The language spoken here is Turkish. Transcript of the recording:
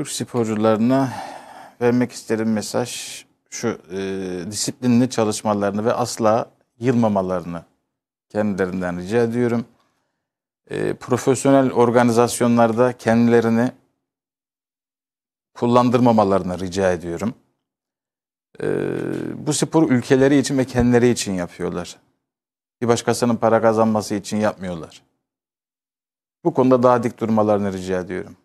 Türk sporcularına vermek isterim mesaj şu e, disiplinli çalışmalarını ve asla yılmamalarını kendilerinden rica ediyorum. E, profesyonel organizasyonlarda kendilerini kullandırmamalarını rica ediyorum. E, bu spor ülkeleri için ve kendileri için yapıyorlar. Bir başkasının para kazanması için yapmıyorlar. Bu konuda daha dik durmalarını rica ediyorum.